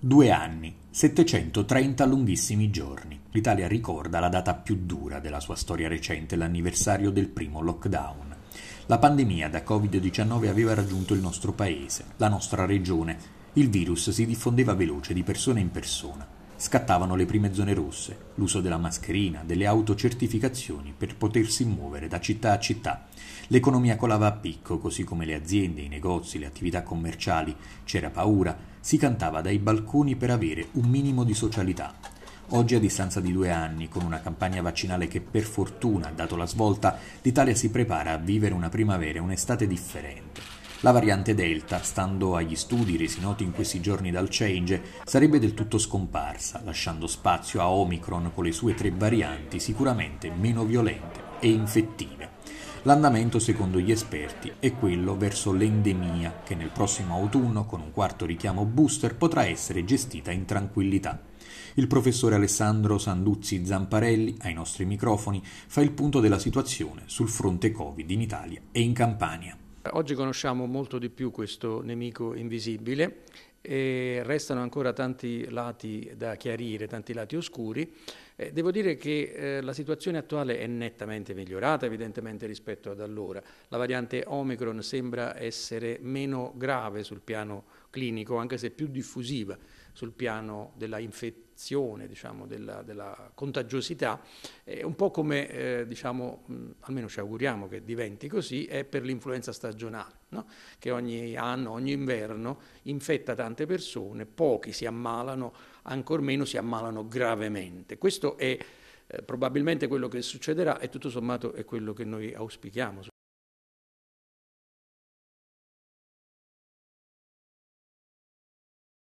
Due anni, 730 lunghissimi giorni. L'Italia ricorda la data più dura della sua storia recente, l'anniversario del primo lockdown. La pandemia da Covid-19 aveva raggiunto il nostro paese, la nostra regione. Il virus si diffondeva veloce di persona in persona scattavano le prime zone rosse, l'uso della mascherina, delle autocertificazioni per potersi muovere da città a città. L'economia colava a picco, così come le aziende, i negozi, le attività commerciali. C'era paura, si cantava dai balconi per avere un minimo di socialità. Oggi, a distanza di due anni, con una campagna vaccinale che per fortuna ha dato la svolta, l'Italia si prepara a vivere una primavera e un'estate differenti la variante Delta, stando agli studi resi noti in questi giorni dal Change, sarebbe del tutto scomparsa, lasciando spazio a Omicron con le sue tre varianti sicuramente meno violente e infettive. L'andamento, secondo gli esperti, è quello verso l'endemia, che nel prossimo autunno, con un quarto richiamo booster, potrà essere gestita in tranquillità. Il professore Alessandro Sanduzzi Zamparelli, ai nostri microfoni, fa il punto della situazione sul fronte Covid in Italia e in Campania. Oggi conosciamo molto di più questo nemico invisibile e restano ancora tanti lati da chiarire, tanti lati oscuri. devo dire che eh, la situazione attuale è nettamente migliorata evidentemente rispetto ad allora. La variante Omicron sembra essere meno grave sul piano clinico, anche se più diffusiva sul piano della infezione, diciamo, della, della, contagiosità, è un po' come, eh, diciamo, almeno ci auguriamo che diventi così, è per l'influenza stagionale, no? che ogni anno, ogni inverno infetta tante persone, pochi si ammalano, ancor meno si ammalano gravemente. Questo è eh, probabilmente quello che succederà e tutto sommato è quello che noi auspichiamo.